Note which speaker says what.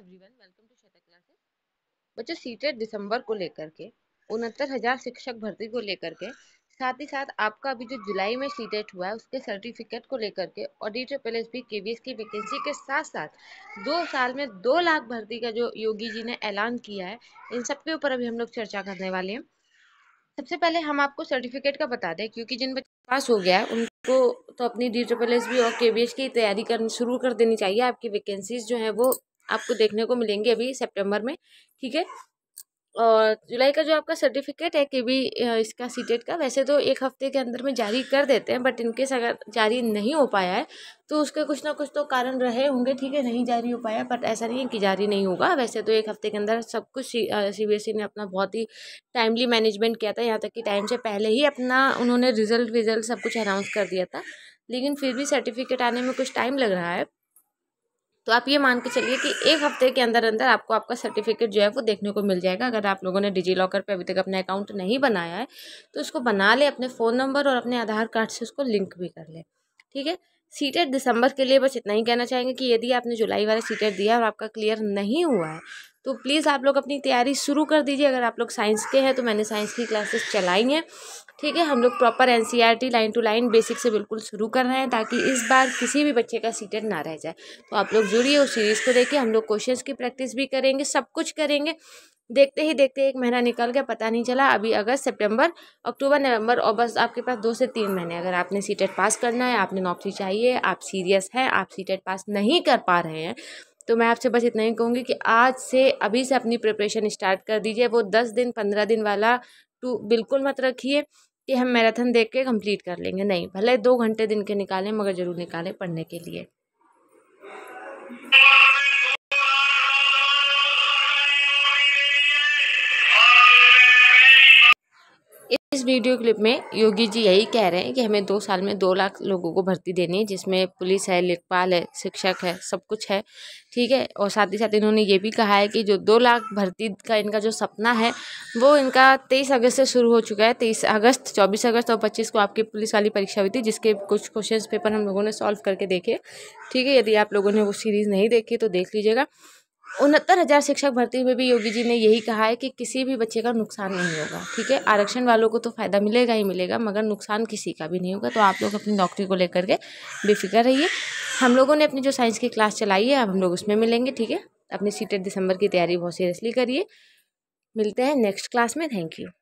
Speaker 1: everyone welcome to Shatak classes बच्चों CTET दिसंबर को लेकर के उनहत्तर हजार शिक्षक भर्ती को लेकर के साथ ही साथ आपका अभी जो जुलाई में सीटेट हुआ है उसके सर्टिफिकेट को लेकर के ऑडिटर प्लस भी के की वैकेंसी के साथ साथ दो साल में दो लाख भर्ती का जो योगी जी ने ऐलान किया है इन सब के ऊपर अभी हम लोग चर्चा करने वाले हैं सबसे पहले हम आपको सर्टिफिकेट का बता दें क्योंकि जिन बच्चों पास हो गया है उनको तो अपनी डी ट्रिपल एस बी और के बी एच की तैयारी करनी शुरू कर देनी चाहिए आपकी वैकेंसीज जो है वो आपको देखने को मिलेंगे अभी सेप्टेम्बर में ठीक है और जुलाई का जो आपका सर्टिफिकेट है के भी इसका सीटेट e का वैसे तो एक हफ्ते के अंदर में जारी कर देते हैं बट इनकेस अगर जारी नहीं हो पाया है तो उसके कुछ ना कुछ तो कारण रहे होंगे ठीक है नहीं जारी हो पाया बट ऐसा नहीं है कि जारी नहीं होगा वैसे तो एक हफ्ते के अंदर सब कुछ सी बी एस ई ने अपना बहुत ही टाइमली मैनेजमेंट किया था यहाँ तक कि टाइम से पहले ही अपना उन्होंने रिजल्ट विजल्ट सब कुछ अनाउंस कर दिया था लेकिन फिर भी सर्टिफिकेट आने में कुछ टाइम लग रहा है तो आप ये मान के चलिए कि एक हफ्ते के अंदर अंदर आपको आपका सर्टिफिकेट जो है वो देखने को मिल जाएगा अगर आप लोगों ने डिजी लॉकर पर अभी तक अपना अकाउंट नहीं बनाया है तो उसको बना ले अपने फ़ोन नंबर और अपने आधार कार्ड से उसको लिंक भी कर ले ठीक है सीटेट दिसंबर के लिए बस इतना ही कहना चाहेंगे कि यदि आपने जुलाई वाला सीटेट दिया और आपका क्लियर नहीं हुआ है तो प्लीज़ आप लोग अपनी तैयारी शुरू कर दीजिए अगर आप लोग साइंस के हैं तो मैंने साइंस की क्लासेस चलाई हैं ठीक है हम लोग प्रॉपर एन लाइन टू लाइन बेसिक से बिल्कुल शुरू कर रहे हैं ताकि इस बार किसी भी बच्चे का सीटेट ना रह जाए तो आप लोग जुड़िए उस सीरीज़ को देखिए हम लोग क्वेश्चन की प्रैक्टिस भी करेंगे सब कुछ करेंगे देखते ही देखते एक महीना निकल गया पता नहीं चला अभी अगस्त सितंबर अक्टूबर नवंबर और बस आपके पास दो से तीन महीने अगर आपने सीटेट पास करना है आपने नौकरी चाहिए चाहिए आप सीरियस हैं आप सी टेट पास नहीं कर पा रहे हैं तो मैं आपसे बस इतना ही कहूँगी कि आज से अभी से अपनी प्रिपरेशन स्टार्ट कर दीजिए वो दस दिन पंद्रह दिन वाला टू बिल्कुल मत रखिए कि हम मैराथन देख के कंप्लीट कर लेंगे नहीं भले दो घंटे दिन के निकालें मगर ज़रूर निकालें पढ़ने के लिए इस वीडियो क्लिप में योगी जी यही कह रहे हैं कि हमें दो साल में दो लाख लोगों को भर्ती देनी है जिसमें पुलिस है लेखपाल है शिक्षक है सब कुछ है ठीक है और साथ ही साथ इन्होंने ये भी कहा है कि जो दो लाख भर्ती का इनका जो सपना है वो इनका तेईस अगस्त से शुरू हो चुका है तेईस अगस्त चौबीस अगस्त और पच्चीस को आपकी पुलिस वाली परीक्षा हुई थी जिसके कुछ क्वेश्चन पेपर हम लोगों ने सॉल्व करके देखे ठीक है यदि आप लोगों ने वो सीरीज़ नहीं देखी तो देख लीजिएगा उनहत्तर हज़ार शिक्षक भर्ती में भी योगी जी ने यही कहा है कि किसी भी बच्चे का नुकसान नहीं होगा ठीक है आरक्षण वालों को तो फ़ायदा मिलेगा ही मिलेगा मगर नुकसान किसी का भी नहीं होगा तो आप लोग अपनी नौकरी को लेकर के बेफिक्र रहिए हम लोगों ने अपनी जो साइंस की क्लास चलाई है अब हम लोग उसमें मिलेंगे ठीक है अपनी सीटें दिसंबर की तैयारी बहुत सीरियसली करिए मिलते हैं नेक्स्ट क्लास में थैंक यू